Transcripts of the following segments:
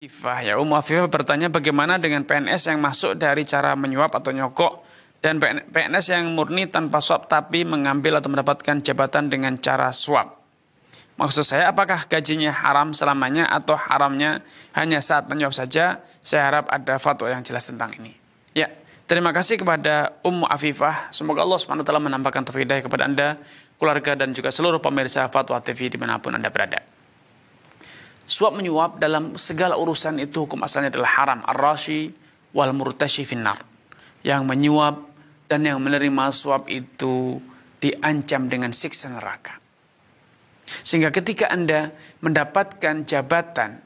Afifah ya Umu Afifah bertanya bagaimana dengan PNS yang masuk dari cara menyuap atau nyokok dan PNS yang murni tanpa suap tapi mengambil atau mendapatkan jabatan dengan cara suap. Maksud saya apakah gajinya haram selamanya atau haramnya hanya saat menyuap saja? Saya harap ada fatwa yang jelas tentang ini. Ya, terima kasih kepada Ummu Afifah. Semoga Allah SWT menampakkan taufik kepada Anda, keluarga dan juga seluruh pemirsa Fatwa TV dimanapun Anda berada. Suap menyuap dalam segala urusan itu hukum asalnya adalah haram. Ar-rashi wal murtashi finnar. Yang menyuap dan yang menerima suap itu diancam dengan siksa neraka. Sehingga ketika Anda mendapatkan jabatan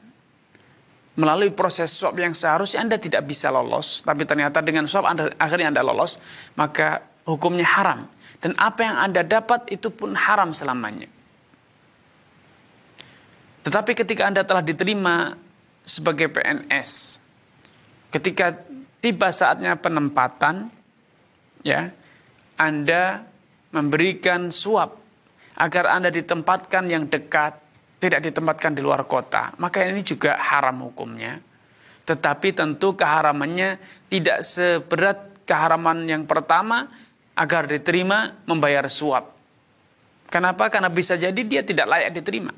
melalui proses suap yang seharusnya Anda tidak bisa lolos, tapi ternyata dengan suap anda, akhirnya Anda lolos, maka hukumnya haram. Dan apa yang Anda dapat itu pun haram selamanya. Tetapi ketika Anda telah diterima sebagai PNS, ketika tiba saatnya penempatan, ya, Anda memberikan suap agar Anda ditempatkan yang dekat, tidak ditempatkan di luar kota. Maka ini juga haram hukumnya. Tetapi tentu keharamannya tidak seberat keharaman yang pertama agar diterima membayar suap. Kenapa? Karena bisa jadi dia tidak layak diterima.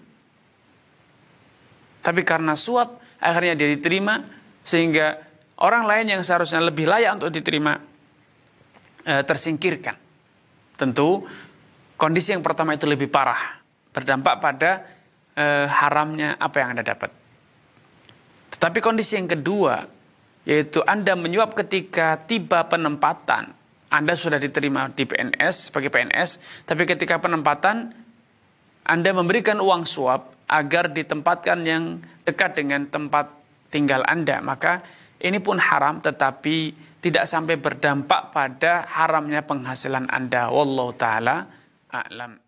Tapi karena suap akhirnya dia diterima sehingga orang lain yang seharusnya lebih layak untuk diterima e, tersingkirkan. Tentu kondisi yang pertama itu lebih parah, berdampak pada e, haramnya apa yang Anda dapat. Tetapi kondisi yang kedua yaitu Anda menyuap ketika tiba penempatan. Anda sudah diterima di PNS sebagai PNS, tapi ketika penempatan Anda memberikan uang suap agar ditempatkan yang dekat dengan tempat tinggal Anda. Maka ini pun haram tetapi tidak sampai berdampak pada haramnya penghasilan Anda. Wallahu taala a'lam.